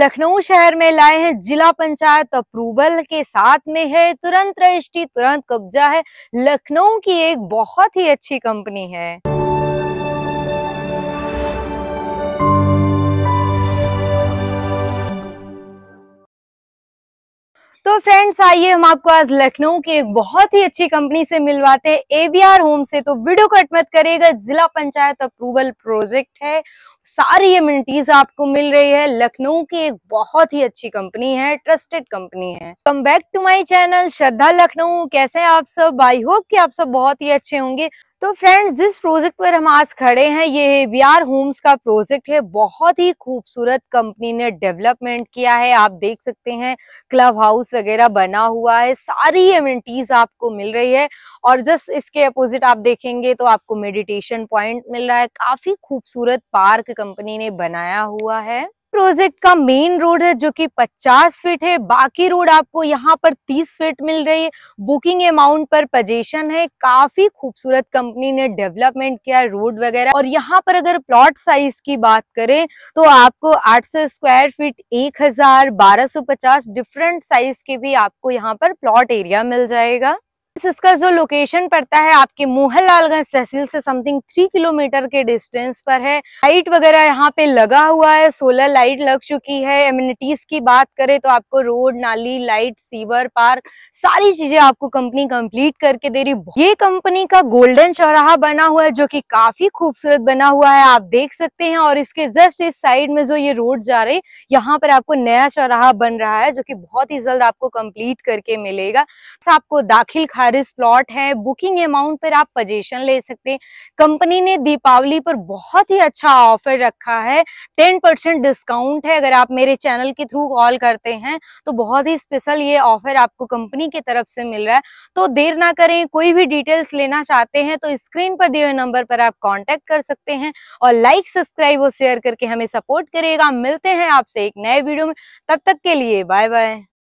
लखनऊ शहर में लाए हैं जिला पंचायत अप्रूवल के साथ में है तुरंत रजिस्ट्री तुरंत कब्जा है लखनऊ की एक बहुत ही अच्छी कंपनी है तो फ्रेंड्स आइए हम आपको आज लखनऊ की एक बहुत ही अच्छी कंपनी से मिलवाते हैं एबीआर होम से तो वीडियो कट मत करेगा जिला पंचायत अप्रूवल प्रोजेक्ट है सारी इम्यूनिटीज आपको मिल रही है लखनऊ की एक बहुत ही अच्छी कंपनी है ट्रस्टेड कंपनी है come back to my channel Shraddha Lucknow कैसे हैं आप सब आई होप कि आप सब बहुत ही अच्छे होंगे तो फ्रेंड्स जिस प्रोजेक्ट पर हम आज खड़े हैं ये वी आर होम्स का प्रोजेक्ट है बहुत ही खूबसूरत कंपनी ने डेवलपमेंट किया है आप देख सकते हैं क्लब हाउस वगैरह बना हुआ है सारी एमिनिटीज आपको मिल रही है और जस्ट इसके अपोजिट आप देखेंगे तो आपको मेडिटेशन पॉइंट मिल रहा है काफी खूबसूरत पार्क कंपनी ने बनाया हुआ है प्रोजेक्ट का मेन रोड है जो कि 50 फीट है बाकी रोड आपको यहाँ पर 30 फीट मिल रही है बुकिंग अमाउंट पर पजेशन है काफी खूबसूरत कंपनी ने डेवलपमेंट किया रोड वगैरह और यहाँ पर अगर प्लॉट साइज की बात करें तो आपको 800 स्क्वायर फीट 1000 1250 डिफरेंट साइज के भी आपको यहाँ पर प्लॉट एरिया मिल जाएगा इसका जो लोकेशन पड़ता है आपके मोहनलालगंज तहसील से समथिंग थ्री किलोमीटर के डिस्टेंस पर है लाइट वगैरह यहाँ पे लगा हुआ है सोलर लाइट लग चुकी है एम्यूनिटीज की बात करें तो आपको रोड नाली लाइट सीवर पार्क सारी चीजें आपको कंपनी कंप्लीट करके दे रही ये कंपनी का गोल्डन चौराहा बना हुआ है जो की काफी खूबसूरत बना हुआ है आप देख सकते हैं और इसके जस्ट इस साइड में जो ये रोड जा रही यहाँ पर आपको नया चौराहा बन रहा है जो की बहुत ही जल्द आपको कम्प्लीट करके मिलेगा आपको दाखिल खा सारे प्लॉट हैं बुकिंग अमाउंट पर आप पजेशन ले सकते हैं कंपनी ने दीपावली पर बहुत ही अच्छा ऑफर रखा है टेन परसेंट डिस्काउंट है अगर आप मेरे चैनल के थ्रू कॉल करते हैं तो बहुत ही स्पेशल ये ऑफर आपको कंपनी की तरफ से मिल रहा है तो देर ना करें कोई भी डिटेल्स लेना चाहते हैं तो स्क्रीन पर दिए हुए नंबर पर आप कॉन्टेक्ट कर सकते हैं और लाइक सब्सक्राइब और शेयर करके हमें सपोर्ट करेगा मिलते हैं आपसे एक नए वीडियो में तब तक के लिए बाय बाय